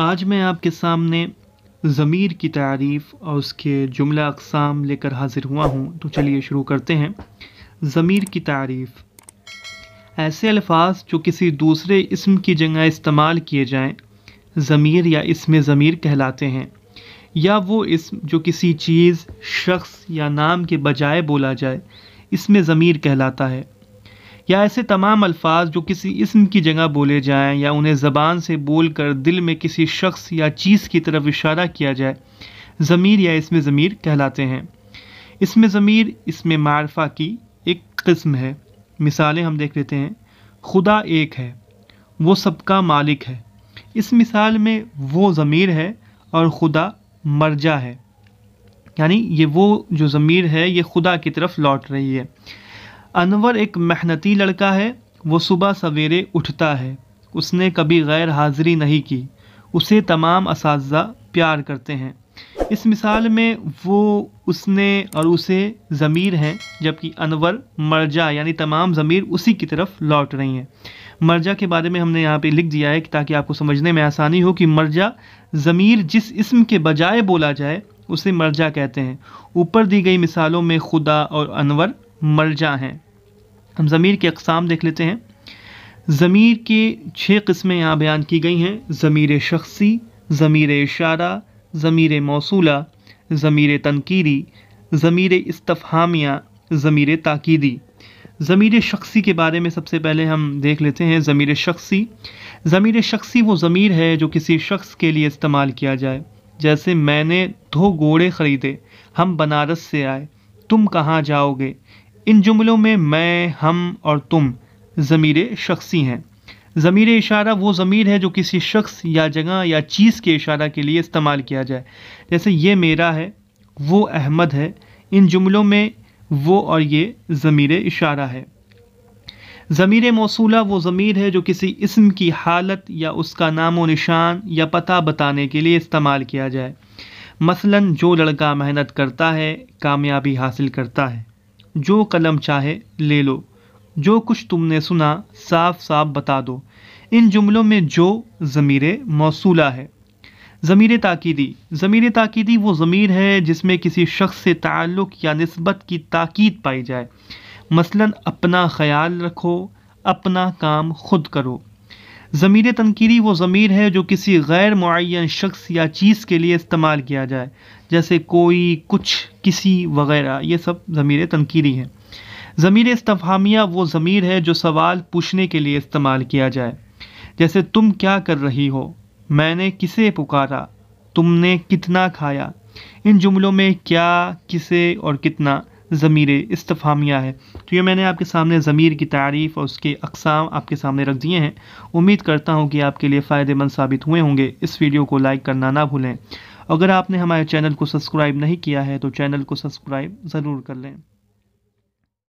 आज मैं आपके सामने ज़मीर की तारीफ़ और उसके जुमला अकसाम लेकर हाज़िर हुआ हूँ तो चलिए शुरू करते हैं ज़मीर की तारीफ़ ऐसे अल्फाज जो किसी दूसरे इसम की जगह इस्तेमाल किए जाएं ज़मीर या इसम ज़मीर कहलाते हैं या वो इसम जो किसी चीज़ शख्स या नाम के बजाय बोला जाए इसमें ज़मीर कहलाता है या ऐसे तमाम अल्फाज जो किसी इसम की जगह बोले जाएं या उन्हें ज़बान से बोल कर दिल में किसी शख्स या चीज़ की तरफ इशारा किया जाए ज़मीर या इसमें ज़मीर कहलाते हैं इसमें ज़मीर इसमें मारफा की एक कस्म है मिसालें हम देख लेते हैं खुदा एक है वो सबका मालिक है इस मिसाल में वो ज़मीर है और खुदा मर्जा है यानी ये वो जो ज़मीर है ये खुदा की तरफ लौट रही है अनवर एक मेहनती लड़का है वो सुबह सवेरे उठता है उसने कभी गैर हाजिरी नहीं की उसे तमाम इस प्यार करते हैं इस मिसाल में वो उसने और उसे ज़मीर हैं जबकि अनवर मर्जा यानी तमाम ज़मीर उसी की तरफ लौट रही हैं मर्जा के बारे में हमने यहाँ पे लिख दिया है ताकि आपको समझने में आसानी हो कि मर्जा ज़मीर जिस इसम के बजाय बोला जाए उसे मर्जा कहते हैं ऊपर दी गई मिसालों में खुदा और अनवर मर्जा हैं हम ज़मीर की अकसाम देख लेते हैं ज़मीर की छः किस्में यहाँ बयान की गई हैं ज़मीर शख्सी ज़मीर इशारा ज़मीर मौसूला ज़मीर तनकीरी ज़मीर इस्तफ़ामिया ज़मीर ताकीदी ज़मीर शख्सी के बारे में सबसे पहले हम देख लेते हैं ज़मीर शख्सी ज़मीर शख्सी वो ज़मीर है जो किसी शख्स के लिए इस्तेमाल किया जाए जैसे मैंने दो घोड़े ख़रीदे हम बनारस से आए तुम कहाँ जाओगे इन जुमलों में मैं हम और तुम ज़मीर शख्सी हैं ज़मीर इशारा वो ज़मीर है जो किसी शख्स या जगह या चीज़ के इशारा के लिए इस्तेमाल किया जाए जैसे ये मेरा है वो अहमद है इन जुमलों में वो और ये ज़मीर इशारा है ज़मीर मौसूला वो ज़मीर है जो किसी इसम की हालत या उसका नाम व निशान या पता बताने के लिए इस्तेमाल किया जाए मसलन जो लड़का मेहनत करता है कामयाबी हासिल करता है जो कलम चाहे ले लो जो कुछ तुमने सुना साफ साफ बता दो इन जुमलों में जो ज़मीर मौसूला है ज़मीर ताकीदी ज़मीर ताकीदी वो ज़मीर है जिसमें किसी शख्स से ताल्लुक़ या नस्बत की ताकीद पाई जाए मसलन अपना ख्याल रखो अपना काम खुद करो ज़मीर तनकीरी वो ज़मीर है जो किसी गैर मुन शख्स या चीज़ के लिए इस्तेमाल किया जाए जैसे कोई कुछ किसी वगैरह ये सब ज़मीर तनकीरी हैं ज़मीर इस्तफामिया वो ज़मीर है जो सवाल पूछने के लिए इस्तेमाल किया जाए जैसे तुम क्या कर रही हो मैंने किसे पुकारा तुमने कितना खाया इन जुमलों में क्या किसे और कितना ज़मीर इस्तफामिया है तो ये मैंने आपके सामने ज़मीर की तारीफ़ और उसके अकसाम आपके सामने रख दिए हैं उम्मीद करता हूँ कि आपके लिए फ़ायदेमंद साबित हुए होंगे इस वीडियो को लाइक करना ना भूलें अगर आपने हमारे चैनल को सब्सक्राइब नहीं किया है तो चैनल को सब्सक्राइब ज़रूर कर लें